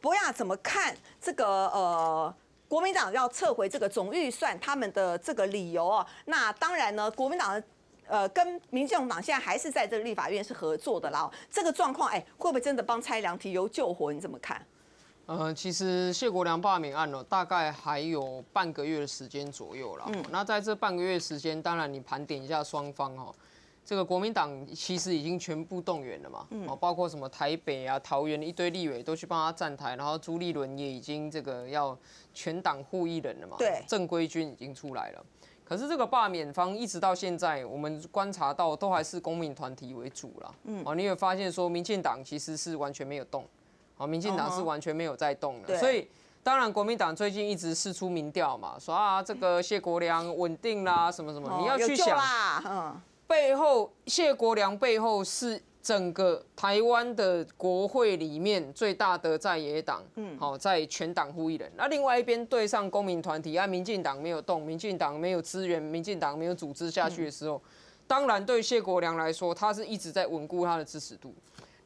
博雅怎么看这个呃国民党要撤回这个总预算，他们的这个理由哦，那当然呢，国民党呃跟民进党现在还是在这个立法院是合作的啦。这个状况，哎，会不会真的帮蔡良提油救火？你怎么看？嗯，其实谢国良罢免案呢，大概还有半个月的时间左右了。嗯，那在这半个月时间，当然你盘点一下双方哦。这个国民党其实已经全部动员了嘛，哦，包括什么台北啊、桃园的一堆立委都去帮他站台，然后朱立伦也已经这个要全党护一人了嘛，对，正规军已经出来了。可是这个罢免方一直到现在，我们观察到都还是公民团体为主了，嗯，哦，你有发现说民进党其实是完全没有动，哦，民进党是完全没有在动的，所以当然国民党最近一直是出民调嘛，说啊这个谢国良稳定啦，什么什么，你要去想，嗯。背后谢国良背后是整个台湾的国会里面最大的在野党，嗯，好在全党呼吁人。那另外一边对上公民团体，啊，民进党没有动，民进党没有资源，民进党没有组织下去的时候，当然对谢国良来说，他是一直在稳固他的支持度。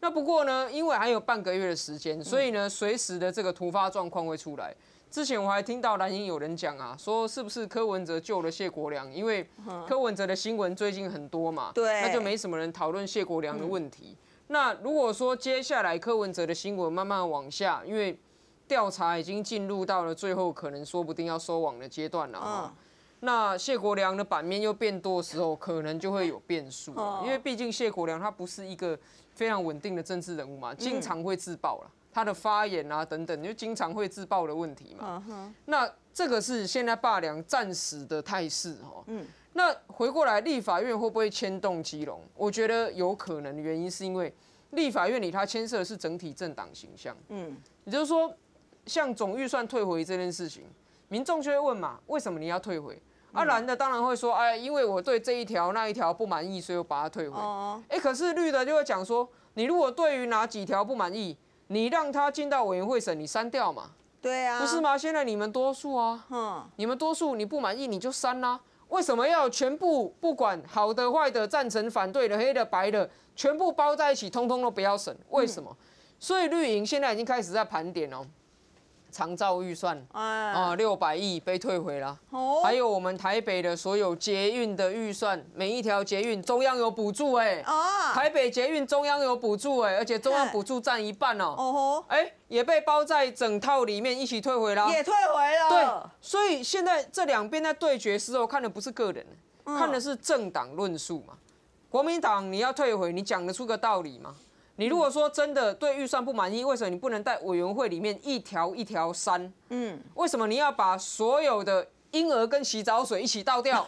那不过呢，因为还有半个月的时间，所以呢，随时的这个突发状况会出来。之前我还听到蓝营有人讲啊，说是不是柯文哲救了谢国良？因为柯文哲的新闻最近很多嘛，对，那就没什么人讨论谢国良的问题。那如果说接下来柯文哲的新闻慢慢往下，因为调查已经进入到了最后，可能说不定要收网的阶段了。那谢国良的版面又变多的时候，可能就会有变数，因为毕竟谢国良他不是一个非常稳定的政治人物嘛，经常会自爆了。他的发言啊，等等，就经常会自爆的问题嘛。那这个是现在霸梁暂死的态势哦。嗯。那回过来立法院会不会牵动基隆？我觉得有可能，原因是因为立法院里他牵涉的是整体政党形象。嗯。也就是说，像总预算退回这件事情，民众就会问嘛：为什么你要退回？啊，蓝的当然会说：哎，因为我对这一条那一条不满意，所以我把它退回。哦哦。哎，可是绿的就会讲说：你如果对于哪几条不满意？你让他进到委员会审，你删掉嘛？对啊，不是吗？现在你们多数啊，你们多数你不满意你就删啦。为什么要全部不管好的坏的赞成反对的黑的白的全部包在一起，通通都不要审？为什么？所以绿营现在已经开始在盘点哦。常照预算，啊，六百亿被退回了。哦，还有我们台北的所有捷运的预算，每一条捷运中央有补助，哎，啊，台北捷运中央有补助，哎，而且中央补助占一半哦。哦吼，哎，也被包在整套里面一起退回了。也退回了。对，所以现在这两边在对决时候，看的不是个人，看的是政党论述嘛。国民党你要退回，你讲得出个道理吗？你如果说真的对预算不满意，为什么你不能在委员会里面一条一条删？嗯，为什么你要把所有的婴儿跟洗澡水一起倒掉？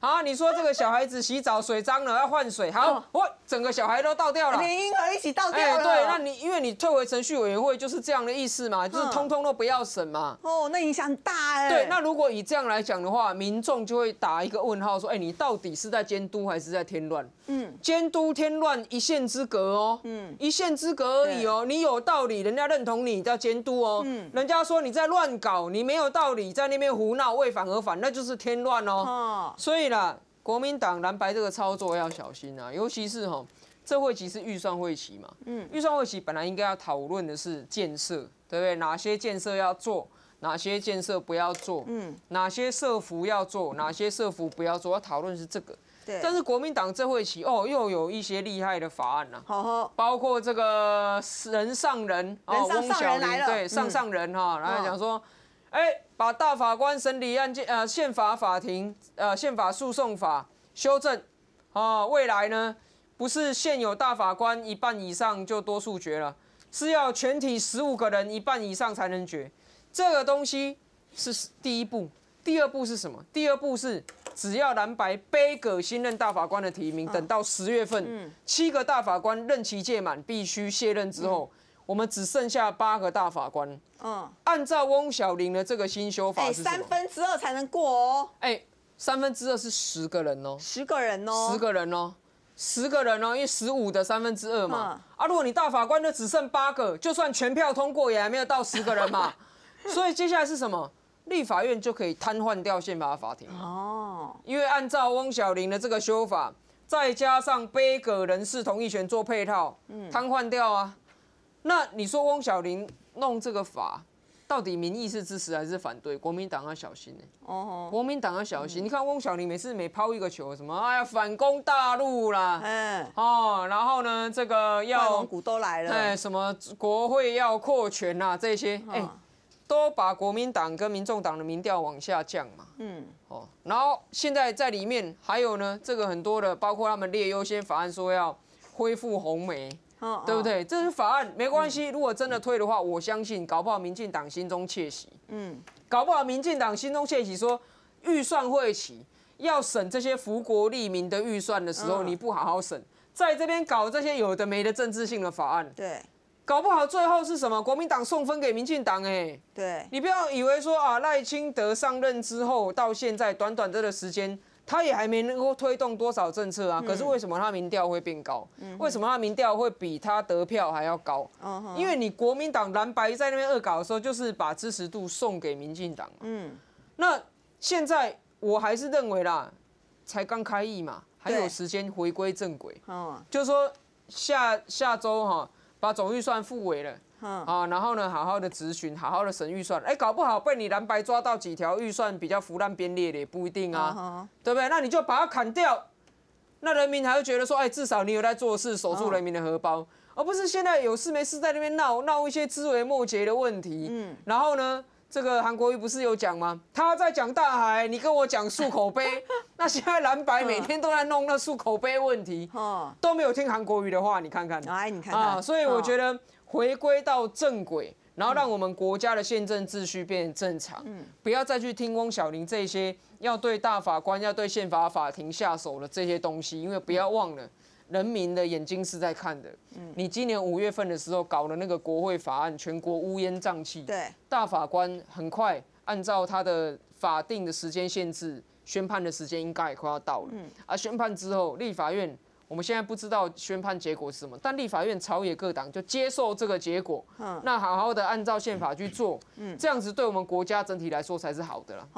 好，你说这个小孩子洗澡水脏了 要换水，好，我整个小孩都倒掉了，连婴儿一起倒掉了。对，那你因为你退回程序委员会就是这样的意思嘛，就是通通都不要审嘛。哦，那影响很大哎。对，那如果以这样来讲的话，民众就会打一个问号，说，哎，你到底是在监督还是在添乱？嗯，监督添乱一线之隔哦。嗯，一线之隔而已哦。你有道理，人家认同你在监督哦。嗯，人家说你在乱搞，你没有道理在那边胡闹，为反而反，那就是添乱哦。哦，所以。啦，国民党蓝白这个操作要小心啊，尤其是哈这会期是预算会期嘛，嗯，预算会期本来应该要讨论的是建设，对不对？哪些建设要做，哪些建设不要做，嗯，哪些设服要做，哪些设服不要做，要讨论是这个。对，但是国民党这会期哦，又有一些厉害的法案呐，包括这个人上人啊，翁小玲对上上人哈，然后讲说。哎，把大法官审理案件，呃，宪法法庭，呃，宪法诉讼法修正，啊，未来呢，不是现有大法官一半以上就多数决了，是要全体十五个人一半以上才能决。这个东西是第一步，第二步是什么？第二步是只要蓝白背葛新任大法官的提名，等到十月份，七个大法官任期届满必须卸任之后。我们只剩下八个大法官。嗯，按照翁小玲的这个新修法，哎，三分之二才能过哦。哎，三分之二是十个人哦。十个人哦。十个人哦。十个人哦，因为十五的三分之二嘛。啊，如果你大法官就只剩八个，就算全票通过也还没有到十个人嘛。所以接下来是什么？立法院就可以瘫痪掉宪法法庭。哦。因为按照翁小玲的这个修法，再加上背革人士同意权做配套，瘫痪掉啊。那你说汪小玲弄这个法，到底民意是支持还是反对？国民党要小心呢。哦，国民党要小心。你看汪小玲每次每抛一个球，什么哎呀反攻大陆啦，嗯，哦，然后呢这个要，大王都来了，哎，什么国会要扩权啊、这些，哎，都把国民党跟民众党的民调往下降嘛。嗯，哦，然后现在在里面还有呢，这个很多的，包括他们列优先法案说要恢复红媒。对不对？这是法案，没关系。如果真的推的话，我相信搞不好民进党心中窃喜。嗯，搞不好民进党心中窃喜，说预算会起，要审这些福国利民的预算的时候，你不好好审，在这边搞这些有的没的政治性的法案。对，搞不好最后是什么？国民党送分给民进党哎。对，你不要以为说啊，赖清德上任之后到现在短短这个时间。他也还没能够推动多少政策啊，可是为什么他民调会变高？为什么他民调会比他得票还要高？因为你国民党蓝白在那边恶搞的时候，就是把支持度送给民进党。嗯，那现在我还是认为啦，才刚开议嘛，还有时间回归正轨。就是说下下周哈，把总预算复尾了。啊，然后呢，好好的咨询，好好的审预算，哎，搞不好被你蓝白抓到几条预算比较腐烂、边裂的，也不一定啊，对不对？那你就把它砍掉，那人民还会觉得说，哎，至少你有在做事，守住人民的荷包，而不是现在有事没事在那边闹，闹一些枝微末节的问题。嗯，然后呢，这个韩国瑜不是有讲吗？他在讲大海，你跟我讲漱口杯，那现在蓝白每天都在弄那漱口杯问题，哦，都没有听韩国瑜的话，你看看，哎，你看，啊，所以我觉得。回归到正轨，然后让我们国家的宪政秩序变正常。嗯，不要再去听翁小玲这些要对大法官、要对宪法法庭下手的这些东西，因为不要忘了，人民的眼睛是在看的。嗯，你今年五月份的时候搞了那个国会法案，全国乌烟瘴气。对，大法官很快按照他的法定的时间限制，宣判的时间应该也快要到了。嗯，宣判之后，立法院。我们现在不知道宣判结果是什么，但立法院朝野各党就接受这个结果，那好好的按照宪法去做，这样子对我们国家整体来说才是好的啦。